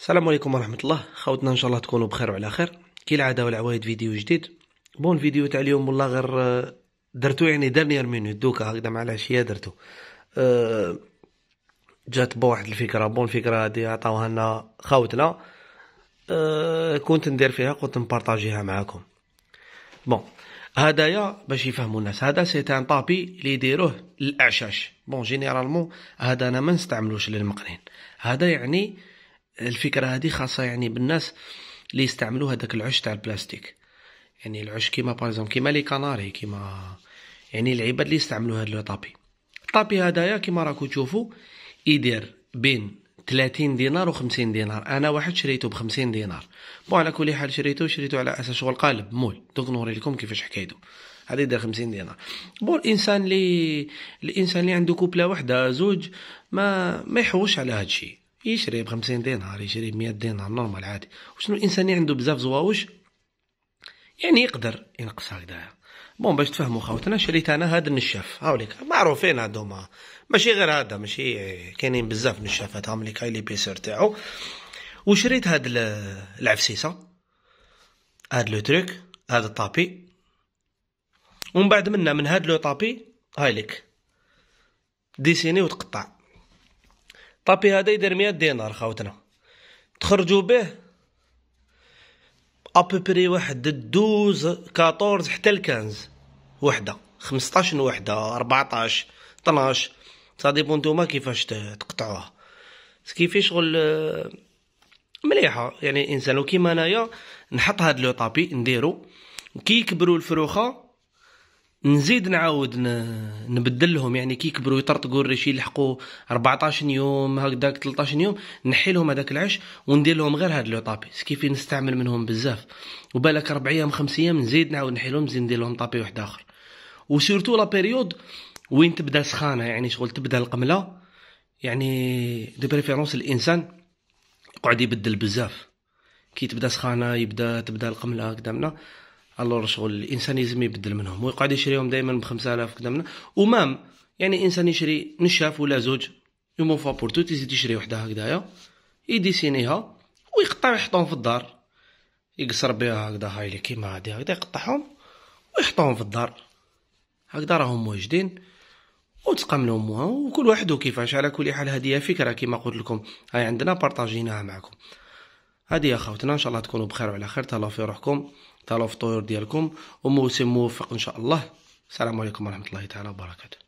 السلام عليكم ورحمة الله خوتنا إن شاء الله تكونوا بخير وعلى خير كي العاده والعوايد فيديو جديد بون فيديو تاع اليوم والله غير آه، درتو يعني دارنيير مينوت دوكا هكذا مع العشية درتو أه جات بواحد الفكرة بون فكرة هادي عطاوها لنا خوتنا آه، كنت ندير فيها كنت نبارطاجيها معاكم بون هدايا باش يفهموا الناس هذا سي تان طابي اللي يديروه للاعشاش بون جينيرالمون هذا انا ما نستعملوش للمقرين هذا يعني الفكره هذه خاصه يعني بالناس اللي يستعملوا هذاك العش تاع البلاستيك يعني العش كيما باريزوم كيما لي كاناري كيما يعني العباد اللي يستعملوا هاد لو طابي الطابي هذايا كيما راكو تشوفوا يدير بين 30 دينار و50 دينار انا واحد شريته ب 50 دينار بون على كل حال شريته شريته على اساس شغل قالب مول دوك نوري لكم كيفاش حكايته هذا يدير 50 دينار بون الانسان اللي الانسان اللي عنده كوبله وحده زوج ما ما يحوش على هادشي يشري ب 50 دينار يشري ب 100 دينار نورمال عادي وشنو الانسان اللي عنده بزاف زواوش يعني يقدر ينقص هكذا بون باش تفهموا خاوتنا شريت انا هذا النشاف هاوليك معروفين هادوما ماشي غير هذا ماشي كاينين بزاف نشافات هاو ليك كاي لي بيسور تاعو وشريت هاد العفسيسه هاد لو تريك هاد الطابي ومن بعد منا من هاد لو طابي ليك ديسيني وتقطع طابي هذا يدير مية دينار خاوتنا تخرجوا به ابوبري واحد دوز كاتورز حتى ل وحده خمسطاش وحده 14 طناش سا ديبون نتوما كيفاش تقطعوها كيفي شغل آه، مليحه يعني الانسان وكيما انايا نحط هاد لو طابي نديرو كي يكبروا الفروخه نزيد نعاود نبدلهم يعني كي يكبروا يطرطقوا الريش يلحقوا 14 يوم هكذاك 13 يوم نحي لهم هذاك العش وندير لهم غير هاد لو طابي سكيفي نستعمل منهم بزاف وبالك اربع ايام خمس ايام نزيد نعاود نحي لهم نزيد ندير لهم طابي واحد اخر وسورتو لا بيريود وين تبدا سخانه يعني شغل تبدا القمله يعني دو بريفيرونس الانسان يقعد يبدل بزاف كي تبدا سخانه يبدا تبدا القمله هكذا الور شغل الانسان يزم يبدل منهم ويقعد يشريهم دائما ب 5000 قدامنا ومام يعني انسان يشري نشاف ولا زوج يوم فوا تو تزيد يشري وحده هكذايا يديسينيها ويقطع يحطهم في الدار يقصر بها هكذا هايلي كيما هادي هكذا يقطعهم ويحطهم في الدار هكذا راهم موجدين وتقام لهم وكل واحد كيفاش على كل حال هذه فكره كيما قلت لكم هاي عندنا بارطاجيناها معكم هذه يا خوتنا ان شاء الله تكونوا بخير وعلى خير تهلاو في روحكم تهلاو في الطيور ديالكم وموسم موفق ان شاء الله السلام عليكم ورحمه الله تعالى وبركاته